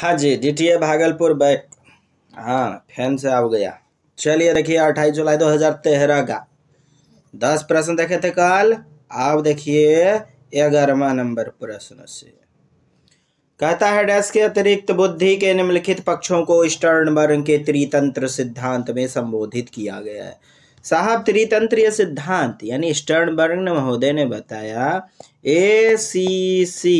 हाँ जी DTA Bhagalpur back हाँ फैन से आ गया चलिए देखिए अट्ठाईस जुलाई 2013 का दस प्रश्न देखे थे कल आप देखिए ग्यारहवा नंबर प्रश्न से कहता है डैश के अतिरिक्त बुद्धि के निम्नलिखित पक्षों को स्टर्न वर्ग के त्रितंत्र सिद्धांत में संबोधित किया गया है साहब त्रितंत्रीय सिद्धांत यानी स्टर्न वर्ग महोदय ने बताया ए सी सी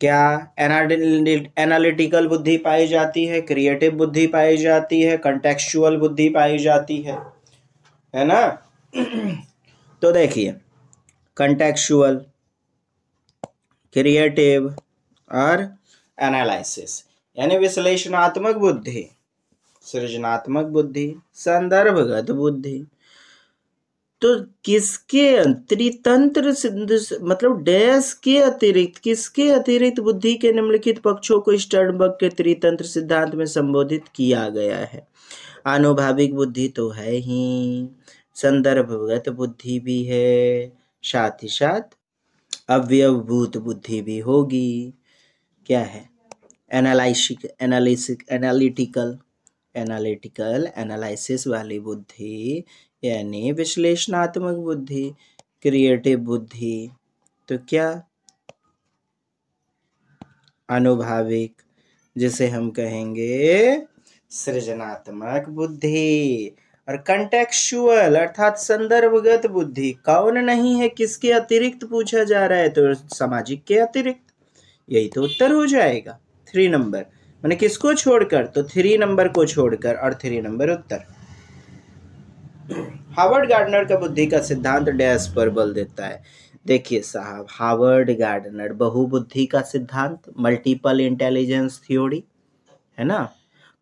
क्या एनालिटिकल बुद्धि पाई जाती है क्रिएटिव बुद्धि पाई जाती है कंटेक्चुअल बुद्धि पाई जाती है है ना तो देखिए कंटेक्चुअल क्रिएटिव और एनालिसिस यानी विश्लेषणात्मक बुद्धि सृजनात्मक बुद्धि संदर्भगत बुद्धि तो किसके त्रितंत्र मतलब डैश के अतिरिक्त किसके अतिरिक्त बुद्धि के निम्नलिखित पक्षों को स्टर्नबर्ग के त्रितंत्र सिद्धांत में संबोधित किया गया है आनुभाविक बुद्धि तो है ही संदर्भगत बुद्धि भी है साथ ही साथ अव्यवभूत बुद्धि भी होगी क्या है analytic analytic analytical analytical analysis वाली बुद्धि यानी विश्लेषणात्मक बुद्धि क्रिएटिव बुद्धि तो क्या अनुभाविक जिसे हम कहेंगे सृजनात्मक बुद्धि और कंटेक्चुअल अर्थात संदर्भगत बुद्धि कौन नहीं है किसके अतिरिक्त पूछा जा रहा है तो सामाजिक के अतिरिक्त यही तो उत्तर हो जाएगा थ्री नंबर मैंने किसको छोड़कर तो थ्री नंबर को छोड़कर और थ्री नंबर उत्तर हार्वर्ड गार्डनर का बुद्धि का सिद्धांत डैश पर बल देता है देखिए साहब हार्वर्ड गार्डनर बहुबुद्धि का सिद्धांत मल्टीपल इंटेलिजेंस थ्योरी है ना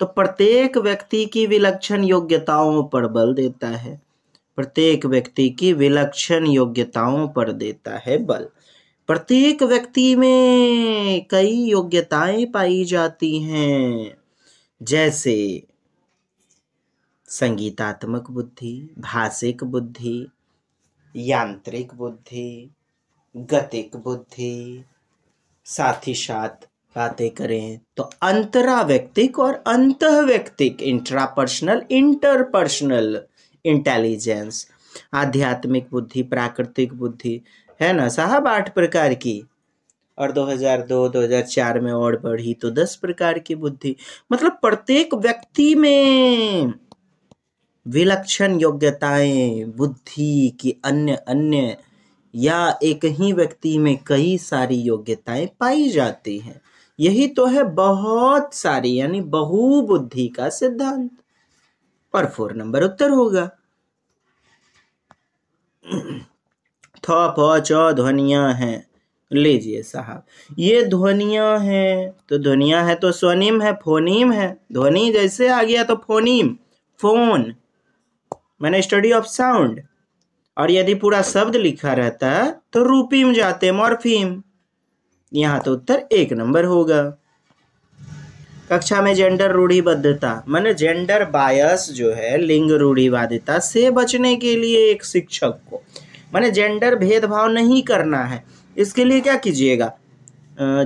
तो प्रत्येक व्यक्ति की विलक्षण योग्यताओं पर बल देता है प्रत्येक व्यक्ति की विलक्षण योग्यताओं पर देता है बल प्रत्येक व्यक्ति में कई योग्यताएं पाई जाती हैं जैसे संगीतात्मक बुद्धि भाषिक बुद्धि यांत्रिक बुद्धि गतिक बुद्धि साथ ही साथ बातें करें तो अंतराव्यक्तिक और अंत व्यक्तिक इंट्रापर्सनल इंटरपर्सनल इंटेलिजेंस आध्यात्मिक बुद्धि प्राकृतिक बुद्धि है ना साहब आठ प्रकार की और 2002 2004 में और बढ़ी तो दस प्रकार की बुद्धि मतलब प्रत्येक व्यक्ति में विलक्षण योग्यताएं बुद्धि की अन्य अन्य या एक ही व्यक्ति में कई सारी योग्यताएं पाई जाती हैं यही तो है बहुत सारी यानी बहुबुद्धि का सिद्धांत पर फोर नंबर उत्तर होगा थ च ध्वनिया है लीजिए साहब ये ध्वनिया है तो ध्वनिया है तो स्वनिम है फोनीम है ध्वनि जैसे आ गया तो फोनीम फोन मैंने स्टडी ऑफ साउंड और यदि पूरा शब्द लिखा रहता तो रूपीम जाते मॉर्फीम यहाँ तो उत्तर एक नंबर होगा कक्षा में जेंडर रूढ़िबद्धता मैंने जेंडर बायस जो है लिंग रूढ़िवादिता से बचने के लिए एक शिक्षक को मैंने जेंडर भेदभाव नहीं करना है इसके लिए क्या कीजिएगा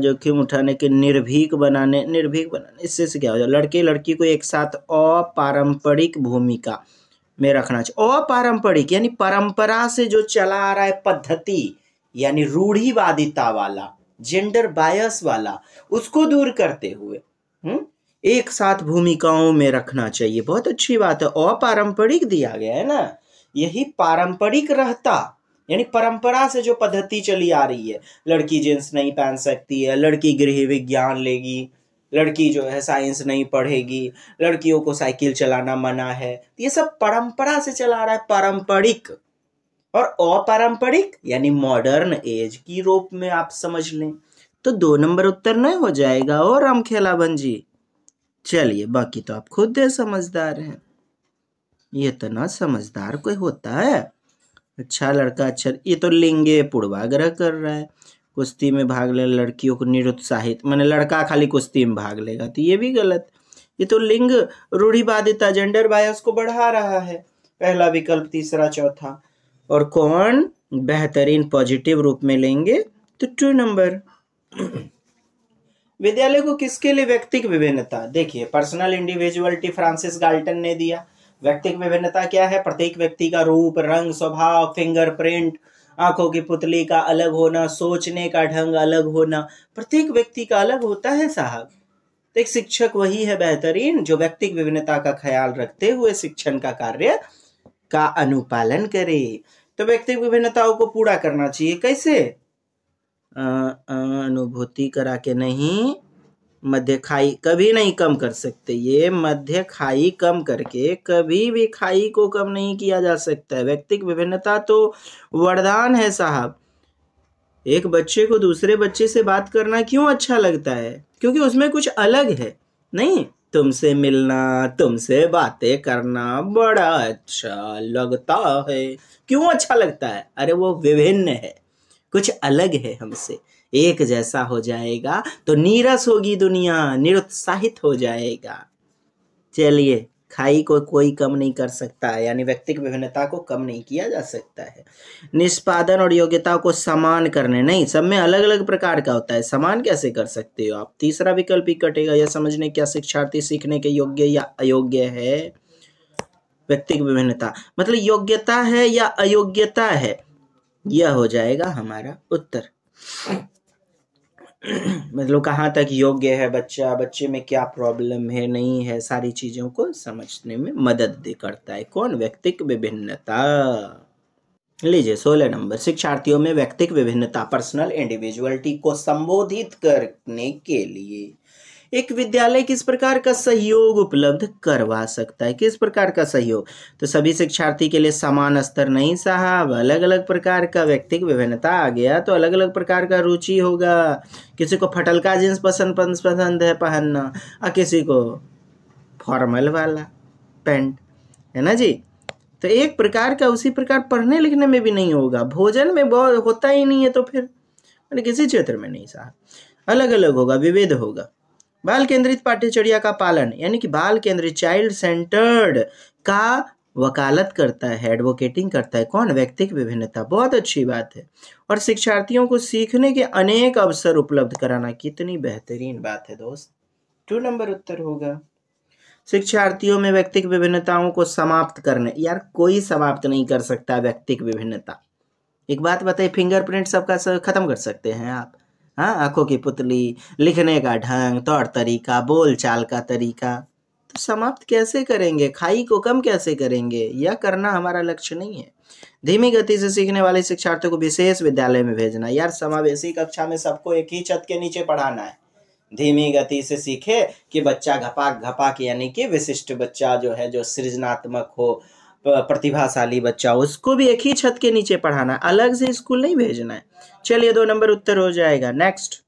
जोखिम उठाने के निर्भीक बनाने निर्भीक बनाने इससे से क्या हो जाए लड़के लड़की को एक साथ अपारंपरिक भूमिका में रखना चाहिए अपारंपरिक यानी परंपरा से जो चला आ रहा है पद्धति यानी रूढ़िवादिता वाला जेंडर बायस वाला उसको दूर करते हुए हुँ? हम्म, एक साथ भूमिकाओं में रखना चाहिए बहुत अच्छी बात है अपारंपरिक दिया गया है ना यही पारंपरिक रहता यानी परंपरा से जो पद्धति चली आ रही है लड़की जींस नहीं पहन सकती है लड़की गृह विज्ञान लेगी लड़की जो है साइंस नहीं पढ़ेगी लड़कियों को साइकिल चलाना मना है तो ये सब परंपरा से चला रहा है पारंपरिक और अपारंपरिक यानी मॉडर्न एज की रूप में आप समझ लें तो दो नंबर उत्तर नहीं हो जाएगा और खेला जी चलिए बाकी तो आप खुद समझदार हैं ये तो ना समझदार कोई होता है अच्छा लड़का अच्छा ये तो लिंगे पूर्वाग्रह कर रहा है कुश्ती में भाग ले लड़कियों को निरुत्साहित मैंने लड़का खाली कुश्ती में भाग लेगा तो ये भी गलत ये तो लिंग रूढ़िवादिता जेंडर बायस को बढ़ा रहा है पहला विकल्प तीसरा चौथा और कौन बेहतरीन पॉजिटिव रूप में लेंगे तो टू नंबर विद्यालय को किसके लिए व्यक्तिक विभिन्नता देखिए पर्सनल इंडिविजुअलिटी फ्रांसिस गाल्टन ने दिया व्यक्तिक विभिन्नता क्या है प्रत्येक व्यक्ति का रूप रंग स्वभाव फिंगरप्रिंट आंखों की पुतली का अलग होना सोचने का ढंग अलग होना प्रत्येक व्यक्ति का अलग होता है साहब तो एक शिक्षक वही है बेहतरीन जो व्यक्तिक विभिन्नता का ख्याल रखते हुए शिक्षण का कार्य का अनुपालन करे तो व्यक्तिक विभिन्नताओं को पूरा करना चाहिए कैसे अनुभूति करा के नहीं मध्य खाई कभी नहीं कम कर सकते ये मध्य खाई कम करके कभी भी खाई को कम नहीं किया जा सकता है व्यक्तिक विभिन्नता तो वरदान है साहब एक बच्चे को दूसरे बच्चे से बात करना क्यों अच्छा लगता है क्योंकि उसमें कुछ अलग है नहीं तुमसे मिलना तुमसे बातें करना बड़ा अच्छा लगता है क्यों अच्छा लगता है अरे वो विभिन्न है कुछ अलग है हमसे एक जैसा हो जाएगा तो नीरस होगी दुनिया निरुत्साहित हो जाएगा चलिए खाई को कोई कम नहीं कर सकता है यानी व्यक्तिक विभिन्नता को कम नहीं किया जा सकता है निष्पादन और योग्यता को समान करने नहीं सब में अलग अलग प्रकार का होता है समान कैसे कर सकते हो आप तीसरा विकल्प ही कटेगा यह समझने क्या शिक्षार्थी सीखने के योग्य या अयोग्य है व्यक्तिक विभिन्नता मतलब योग्यता है या अयोग्यता है यह हो जाएगा हमारा उत्तर मतलब कहाँ तक योग्य है बच्चा बच्चे में क्या प्रॉब्लम है नहीं है सारी चीज़ों को समझने में मदद दे करता है कौन व्यक्तिक विभिन्नता लीजिए सोलह नंबर शिक्षार्थियों में व्यक्तिक विभिन्नता पर्सनल इंडिविजुअलिटी को संबोधित करने के लिए एक विद्यालय किस प्रकार का सहयोग उपलब्ध करवा सकता है किस प्रकार का सहयोग तो सभी शिक्षार्थी के लिए समान स्तर नहीं साहब अलग अलग प्रकार का व्यक्तिक विभिन्नता आ गया तो अलग अलग प्रकार का रुचि होगा किसी को फटलका जींस पसंद पसंद है पहनना और किसी को फॉर्मल वाला पेंट है ना जी तो एक प्रकार का उसी प्रकार पढ़ने लिखने में भी नहीं होगा भोजन में बहुत होता ही नहीं है तो फिर मैंने मतलब किसी क्षेत्र में नहीं सहा अलग अलग होगा विविध होगा बाल केंद्रित पाठ्यचर्या का पालन यानी कि बाल केंद्रित चाइल्ड सेंटर्ड का वकालत करता है एडवोकेटिंग करता है कौन व्यक्तिक विभिन्नता बहुत अच्छी बात है और शिक्षार्थियों को सीखने के अनेक अवसर उपलब्ध कराना कितनी बेहतरीन बात है दोस्त टू नंबर उत्तर होगा शिक्षार्थियों में व्यक्तिक विभिन्नताओं को समाप्त करने यार कोई समाप्त नहीं कर सकता व्यक्तिक विभिन्नता एक बात बताइए फिंगरप्रिंट सबका सब खत्म कर सकते हैं आप हाँ आँखों की पुतली लिखने का ढंग तौर तरीका बोल चाल का तरीका तो समाप्त कैसे करेंगे खाई को कम कैसे करेंगे यह करना हमारा लक्ष्य नहीं है धीमी गति से सीखने वाले शिक्षार्थियों को विशेष विद्यालय में भेजना यार समावेशी कक्षा में सबको एक ही छत के नीचे पढ़ाना है धीमी गति से सीखे कि बच्चा घपाक घपाक यानी कि विशिष्ट बच्चा जो है जो सृजनात्मक हो प्रतिभाशाली बच्चा हो उसको भी एक ही छत के नीचे पढ़ाना अलग से स्कूल नहीं भेजना है चलिए दो नंबर उत्तर हो जाएगा नेक्स्ट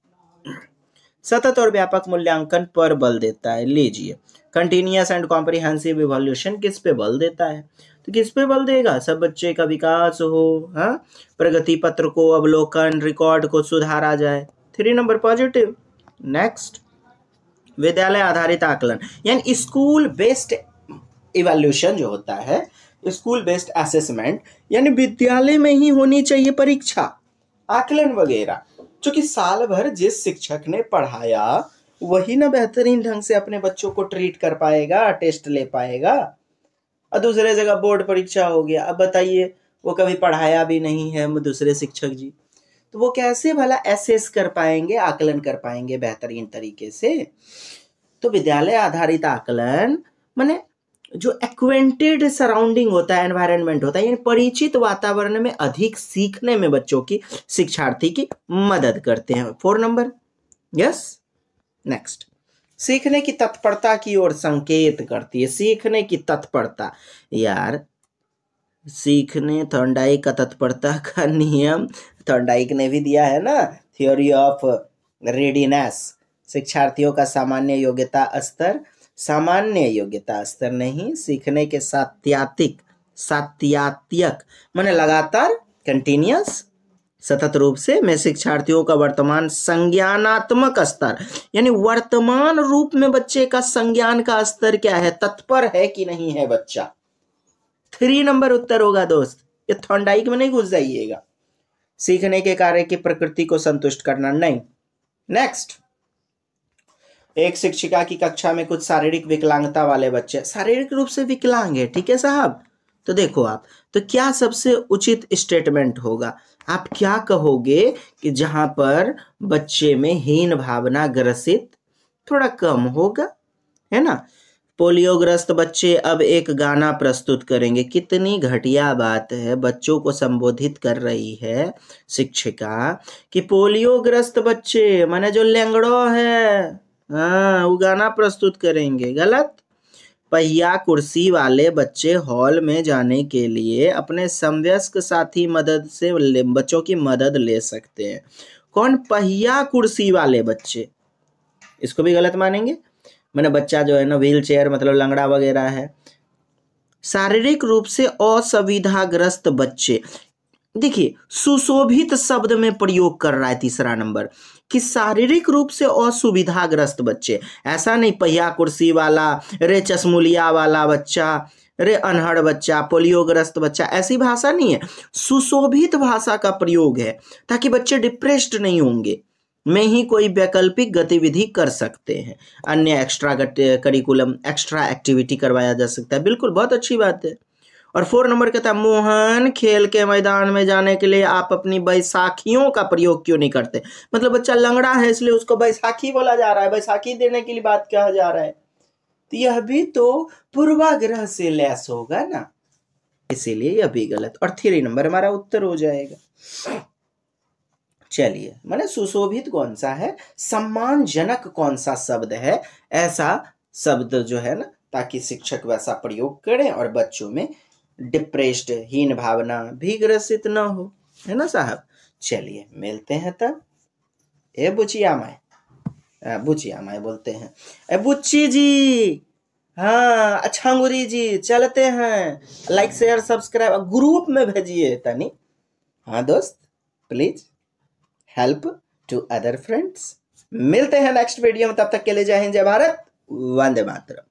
सतत और व्यापक मूल्यांकन पर बल देता है लीजिए कंटिन्यूस एंड कॉम्प्रिहेंसिव इवोल्यूशन किस पे बल देता है तो किस पे बल देगा सब बच्चे का विकास हो हाँ प्रगति पत्र को अवलोकन रिकॉर्ड को सुधारा जाए थ्री नंबर पॉजिटिव नेक्स्ट विद्यालय आधारित आकलन यानी स्कूल बेस्ड इवोल्यूशन जो होता है स्कूल बेस्ड असेसमेंट यानी विद्यालय में ही होनी चाहिए परीक्षा आकलन वगैरह चूंकि साल भर जिस शिक्षक ने पढ़ाया वही ना बेहतरीन ढंग से अपने बच्चों को ट्रीट कर पाएगा टेस्ट ले पाएगा और दूसरे जगह बोर्ड परीक्षा हो गया अब बताइए वो कभी पढ़ाया भी नहीं है दूसरे शिक्षक जी तो वो कैसे भला एसेस कर पाएंगे आकलन कर पाएंगे बेहतरीन तरीके से तो विद्यालय आधारित आकलन मैंने जो एक्वेंटेड सराउंडिंग होता है एनवायरनमेंट होता है यानी परिचित वातावरण में अधिक सीखने में बच्चों की शिक्षार्थी की मदद करते हैं फोर नंबर यस नेक्स्ट सीखने की तत्परता की ओर संकेत करती है सीखने की तत्परता यार सीखने थर्नडाइक का तत्परता का नियम थर्नडाइक ने भी दिया है ना थियोरी ऑफ रेडीनेस शिक्षार्थियों का सामान्य योग्यता स्तर सामान्य योग्यता स्तर नहीं सीखने के सात्यातिक सात्यात्यक मैंने लगातार कंटिन्यूस सतत रूप से मैं शिक्षार्थियों का वर्तमान संज्ञानात्मक स्तर यानी वर्तमान रूप में बच्चे का संज्ञान का स्तर क्या है तत्पर है कि नहीं है बच्चा थ्री नंबर उत्तर होगा दोस्त ये थोंडाइक में नहीं घुस जाइएगा सीखने के कार्य की प्रकृति को संतुष्ट करना नहीं नेक्स्ट एक शिक्षिका की कक्षा में कुछ शारीरिक विकलांगता वाले बच्चे शारीरिक रूप से विकलांग है ठीक है साहब तो देखो आप तो क्या सबसे उचित स्टेटमेंट होगा आप क्या कहोगे कि जहाँ पर बच्चे में हीन भावना ग्रसित थोड़ा कम होगा है ना पोलियोग्रस्त बच्चे अब एक गाना प्रस्तुत करेंगे कितनी घटिया बात है बच्चों को संबोधित कर रही है शिक्षिका कि पोलियोग्रस्त बच्चे माने जो लैंगड़ो है हाँ वो गाना प्रस्तुत करेंगे गलत पहिया कुर्सी वाले बच्चे हॉल में जाने के लिए अपने समवयस्क साथी मदद से बच्चों की मदद ले सकते हैं कौन पहिया कुर्सी वाले बच्चे इसको भी गलत मानेंगे मैंने बच्चा जो है ना व्हील चेयर मतलब लंगड़ा वगैरह है शारीरिक रूप से असुविधाग्रस्त बच्चे देखिए सुशोभित शब्द में प्रयोग कर रहा है तीसरा नंबर कि शारीरिक रूप से असुविधाग्रस्त बच्चे ऐसा नहीं पहिया कुर्सी वाला रे चश्मुलिया वाला बच्चा रे अनहड़ बच्चा पोलियोग्रस्त बच्चा ऐसी भाषा नहीं है सुशोभित भाषा का प्रयोग है ताकि बच्चे डिप्रेस्ड नहीं होंगे में ही कोई वैकल्पिक गतिविधि कर सकते हैं अन्य एक्स्ट्रा करिकुलम एक्स्ट्रा एक्टिविटी करवाया जा सकता है बिल्कुल बहुत अच्छी बात है और फोर नंबर कहता है मोहन खेल के मैदान में जाने के लिए आप अपनी बैसाखियों का प्रयोग क्यों नहीं करते मतलब बच्चा लंगड़ा है इसलिए उसको बैसाखी बोला जा रहा है बैसाखी देने के लिए बात कहा जा रहा है तो यह भी तो पूर्वाग्रह से लैस होगा ना इसीलिए यह भी गलत और थ्री नंबर हमारा उत्तर हो जाएगा चलिए मैंने सुशोभित कौन सा है सम्मानजनक कौन सा शब्द है ऐसा शब्द जो है ना ताकि शिक्षक वैसा प्रयोग करें और बच्चों में डिप्रेस्ड हीन भावना भी ग्रसित न हो है ना साहब चलिए मिलते हैं तब ए बुचिया माए बुचिया माए बोलते हैं ए बुच्ची जी हाँ अच्छा अंगूरी जी चलते हैं लाइक शेयर सब्सक्राइब ग्रुप में भेजिए तनी हाँ दोस्त please help to other friends मिलते हैं नेक्स्ट वीडियो में तब तक के लिए जय हिंद जय भारत वंदे मातरम